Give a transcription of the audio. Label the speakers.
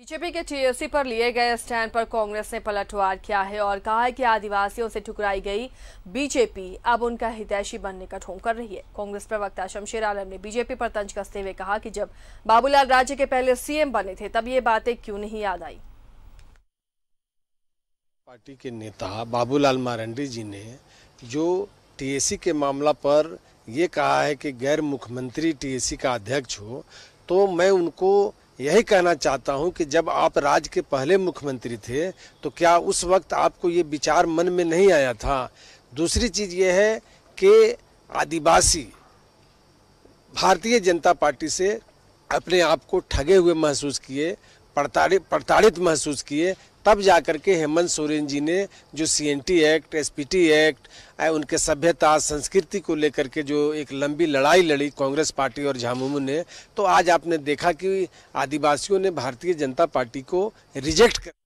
Speaker 1: BJP के TSC पर लिए गए स्टैंड पर कांग्रेस ने पलटवार किया है और कहा है कि आदिवासियों से ठुकराई गई बीजेपी अब उनका हितैषी बनने का ठोंग कर रही है कांग्रेस प्रवक्ता शमशेर आलम ने बीजेपी पर तंज कसते हुए कहा कि जब बाबूलाल राज्य के पहले सीएम बने थे तब ये बातें क्यों नहीं याद आई
Speaker 2: पार्टी के नेता बाबूलाल मारंडी जी ने जो टीएसी के मामला पर यह कहा है कि गैर मुख्यमंत्री टीएसी का अध्यक्ष हो तो मैं उनको यही कहना चाहता हूं कि जब आप राज्य के पहले मुख्यमंत्री थे तो क्या उस वक्त आपको ये विचार मन में नहीं आया था दूसरी चीज़ ये है कि आदिवासी भारतीय जनता पार्टी से अपने आप को ठगे हुए महसूस किए प्रताड़ित प्रताड़ित महसूस किए तब जा कर के हेमंत सोरेन जी ने जो सीएनटी एक्ट एसपीटी एक्ट उनके सभ्यता संस्कृति को लेकर के जो एक लंबी लड़ाई लड़ी कांग्रेस पार्टी और झामुमो ने तो आज आपने देखा कि आदिवासियों ने भारतीय जनता पार्टी को रिजेक्ट कर